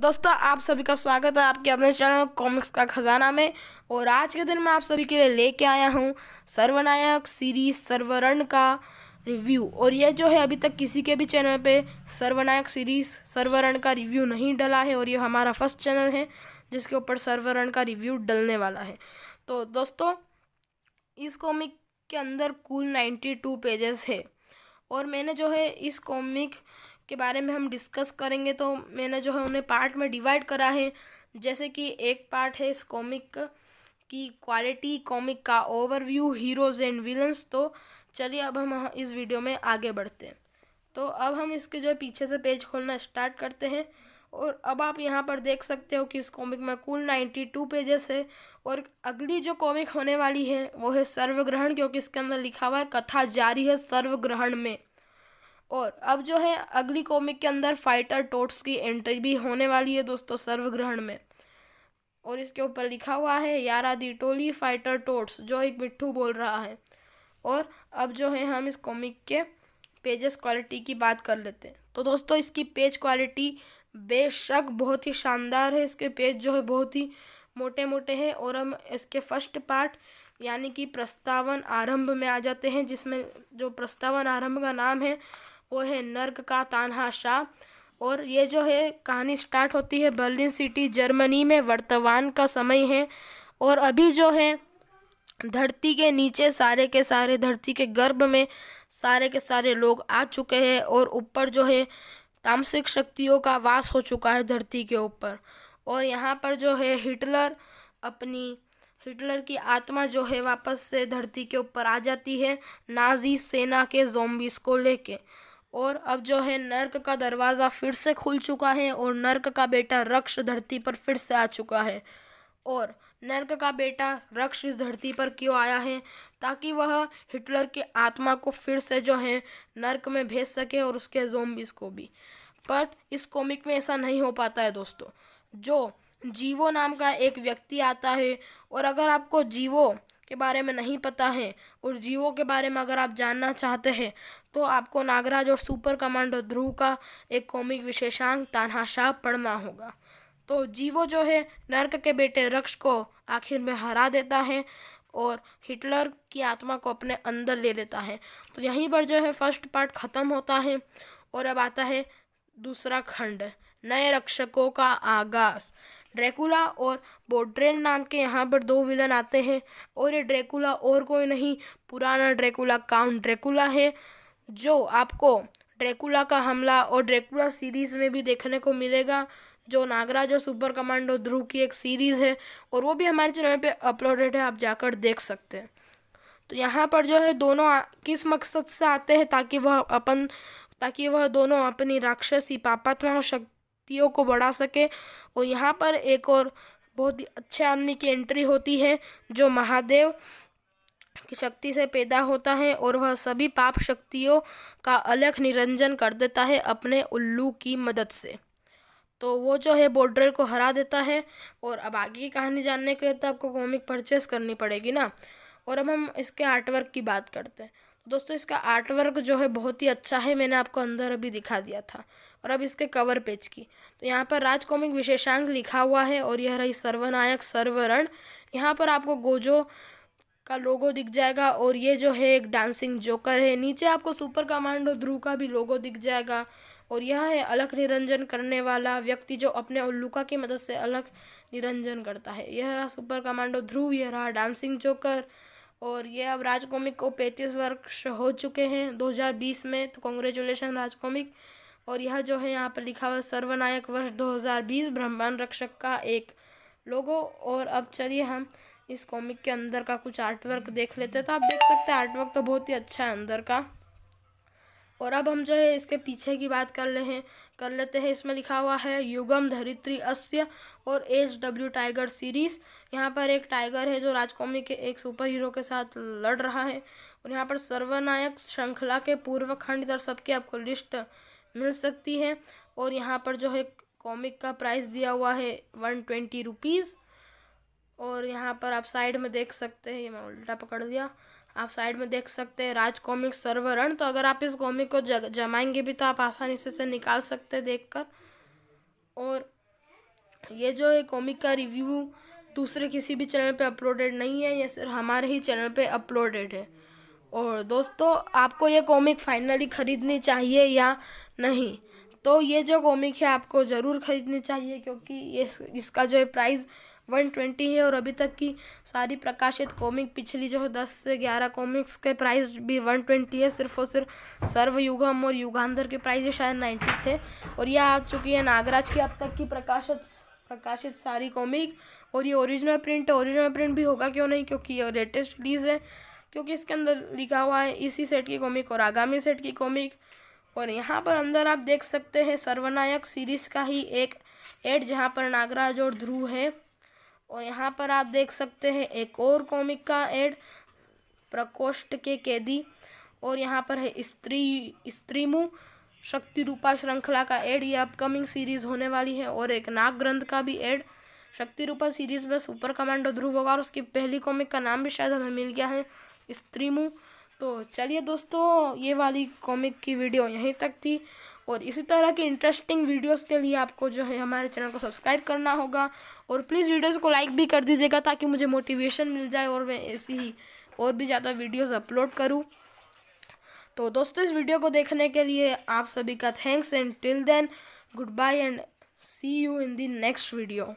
दोस्तों आप सभी का स्वागत है आपके अपने चैनल कॉमिक्स का खजाना में और आज के दिन मैं आप सभी के लिए लेके आया हूँ सर्वनायक सीरीज सर्वरण का रिव्यू और यह जो है अभी तक किसी के भी चैनल पे सर्वनायक सीरीज सर्वरण का रिव्यू नहीं डला है और ये हमारा फर्स्ट चैनल है जिसके ऊपर सर्वरण का रिव्यू डलने वाला है तो दोस्तों इस कॉमिक के अंदर कुल नाइन्टी टू पेजेस है और मैंने जो है इस कॉमिक के बारे में हम डिस्कस करेंगे तो मैंने जो है उन्हें पार्ट में डिवाइड करा है जैसे कि एक पार्ट है इस कॉमिक की क्वालिटी कॉमिक का ओवरव्यू हीरोज़ एंड विलन्स तो चलिए अब हम इस वीडियो में आगे बढ़ते हैं तो अब हम इसके जो है पीछे से पेज खोलना स्टार्ट करते हैं और अब आप यहाँ पर देख सकते हो कि इस कॉमिक में कुल नाइन्टी टू पेजेस है और अगली जो कॉमिक होने वाली है वो है सर्वग्रहण क्योंकि इसके अंदर लिखा हुआ है कथा जारी है सर्वग्रहण में और अब जो है अगली कॉमिक के अंदर फाइटर टोट्स की एंट्री भी होने वाली है दोस्तों सर्वग्रहण में और इसके ऊपर लिखा हुआ है यारा दी टोली फाइटर टोट्स जो एक मिट्ठू बोल रहा है और अब जो है हम इस कॉमिक के पेजेस क्वालिटी की बात कर लेते हैं तो दोस्तों इसकी पेज क्वालिटी बेशक बहुत ही शानदार है इसके पेज जो है बहुत ही मोटे मोटे हैं और हम इसके फर्स्ट पार्ट यानी कि प्रस्तावन आरंभ में आ जाते हैं जिसमें जो प्रस्तावन आरंभ का नाम है वो है नर्क का शाह और ये जो है कहानी स्टार्ट होती है बर्लिन सिटी जर्मनी में वर्तमान का समय है और अभी जो है धरती के नीचे सारे के सारे धरती के गर्भ में सारे के सारे लोग आ चुके हैं और ऊपर जो है तामसिक शक्तियों का वास हो चुका है धरती के ऊपर और यहाँ पर जो है हिटलर अपनी हिटलर की आत्मा जो है वापस से धरती के ऊपर आ जाती है नाजी सेना के जोम्बिस को लेके और अब जो है नर्क का दरवाज़ा फिर से खुल चुका है और नर्क का बेटा रक्ष धरती पर फिर से आ चुका है और नर्क का बेटा रक्ष इस धरती पर क्यों आया है ताकि वह हिटलर की आत्मा को फिर से जो है नर्क में भेज सके और उसके जोम्बिस को भी बट इस कॉमिक में ऐसा नहीं हो पाता है दोस्तों जो जीवो नाम का एक व्यक्ति आता है और अगर आपको जीवो के बारे में नहीं पता है और जीवों के बारे में अगर आप जानना चाहते हैं तो आपको नागराज और सुपर कमांडो ध्रुव का एक कॉमिक विशेषांक तानाशाह पढ़ना होगा तो जीवो जो है नर्क के बेटे रक्ष को आखिर में हरा देता है और हिटलर की आत्मा को अपने अंदर ले लेता है तो यहीं पर जो है फर्स्ट पार्ट ख़त्म होता है और अब आता है दूसरा खंड नए रक्षकों का आगाज ड्रैकुला और बोड्रेल नाम के यहाँ पर दो विलन आते हैं और ये ड्रैकुला और कोई नहीं पुराना ड्रैकुला काउंट ड्रैकुला है जो आपको ड्रैकुला का हमला और ड्रैकुला सीरीज़ में भी देखने को मिलेगा जो नागराज और सुपर कमांडो ध्रुव की एक सीरीज़ है और वो भी हमारे चैनल पे अपलोडेड है आप जाकर देख सकते हैं तो यहाँ पर जो है दोनों किस मकसद से आते हैं ताकि वह अपन ताकि वह दोनों अपनी राक्षसी पापात्मा शक्ति शक्तियों को बढ़ा सके और यहाँ पर एक और बहुत ही अच्छे आदमी की एंट्री होती है जो महादेव की शक्ति से पैदा होता है और वह सभी पाप शक्तियों का अलग निरंजन कर देता है अपने उल्लू की मदद से तो वो जो है बॉर्डर को हरा देता है और अब आगे की कहानी जानने के लिए तो आपको कॉमिक परचेस करनी पड़ेगी ना और अब हम इसके आर्ट वर्क की बात करते हैं दोस्तों इसका आर्ट वर्क जो है बहुत ही अच्छा है मैंने आपको अंदर अभी दिखा दिया था और अब इसके कवर पेज की तो यहाँ पर राजकोमिक विशेषांक लिखा हुआ है और यह रही सर्वनायक सर्वरण यहाँ पर आपको गोजो का लोगो दिख जाएगा और ये जो है एक डांसिंग जोकर है नीचे आपको सुपर कमांडो ध्रुव का भी लोगो दिख जाएगा और यह है अलग निरंजन करने वाला व्यक्ति जो अपने उल्लुका की मदद से अलग निरंजन करता है यह रहा सुपर कमांडो ध्रुव यह रहा डांसिंग जोकर और ये अब राजकोमिक को पैंतीस वर्ष हो चुके हैं 2020 में तो कॉन्ग्रेचुलेशन राजकोमिक और यह जो है यहाँ पर लिखा हुआ सर्वनायक वर्ष 2020 ब्रह्मांड रक्षक का एक लोगो और अब चलिए हम इस कॉमिक के अंदर का कुछ आर्टवर्क देख लेते हैं तो आप देख सकते हैं आर्टवर्क तो बहुत ही अच्छा है अंदर का और अब हम जो है इसके पीछे की बात कर ले हैं कर लेते हैं इसमें लिखा हुआ है युगम धरित्री अस्य और एच डब्ल्यू टाइगर सीरीज यहाँ पर एक टाइगर है जो राजकौमी के एक सुपर हीरो के साथ लड़ रहा है और यहाँ पर सर्वनायक श्रृंखला के पूर्व खंड इधर सबके आपको लिस्ट मिल सकती है और यहाँ पर जो है कॉमिक का प्राइस दिया हुआ है वन ट्वेंटी रुपीज़ और यहाँ पर आप साइड में देख सकते हैं ये मैं उल्टा पकड़ दिया आप साइड में देख सकते हैं राज कॉमिक सर्वरण तो अगर आप इस कॉमिक को जग जमाएंगे भी तो आप आसानी से इसे निकाल सकते हैं देख कर और ये जो है कॉमिक का रिव्यू दूसरे किसी भी चैनल पे अपलोडेड नहीं है ये सिर्फ हमारे ही चैनल पे अपलोडेड है और दोस्तों आपको ये कॉमिक फाइनली ख़रीदनी चाहिए या नहीं तो ये जो कॉमिक है आपको ज़रूर ख़रीदनी चाहिए क्योंकि ये इसका जो है प्राइस वन ट्वेंटी है और अभी तक की सारी प्रकाशित कॉमिक पिछली जो है दस से ग्यारह कॉमिक्स के प्राइस भी वन ट्वेंटी है सिर्फ और सिर्फ सर्व युगम और युगान्धर के प्राइस शायद नाइन्टी थे और यह आ चुकी है नागराज की अब तक की प्रकाशित प्रकाशित सारी कॉमिक और ये ओरिजिनल प्रिंट है ओरिजिनल प्रिंट भी होगा क्यों नहीं क्योंकि ये लेटेस्ट रिलीज़ है क्योंकि इसके अंदर लिखा हुआ है इसी सेट की कॉमिक और आगामी सेट की कॉमिक और यहाँ पर अंदर आप देख सकते हैं सर्वनायक सीरीज का ही एक एड जहाँ पर नागराज और ध्रुव है और यहाँ पर आप देख सकते हैं एक और कॉमिक का एड प्रकोष्ठ के कैदी और यहाँ पर है स्त्री स्त्रीमु शक्ति रूपा श्रृंखला का एड ये अपकमिंग सीरीज होने वाली है और एक नाग ग्रंथ का भी एड शक्ति रूपा सीरीज में सुपर कमांडो ध्रुव होगा और उसकी पहली कॉमिक का नाम भी शायद हमें मिल गया है स्त्रीमु तो चलिए दोस्तों ये वाली कॉमिक की वीडियो यहीं तक थी और इसी तरह की इंटरेस्टिंग वीडियोस के लिए आपको जो है हमारे चैनल को सब्सक्राइब करना होगा और प्लीज़ वीडियोस को लाइक भी कर दीजिएगा ताकि मुझे मोटिवेशन मिल जाए और मैं ऐसी ही और भी ज़्यादा वीडियोस अपलोड करूँ तो दोस्तों इस वीडियो को देखने के लिए आप सभी का thanks and till then goodbye and see you in the next video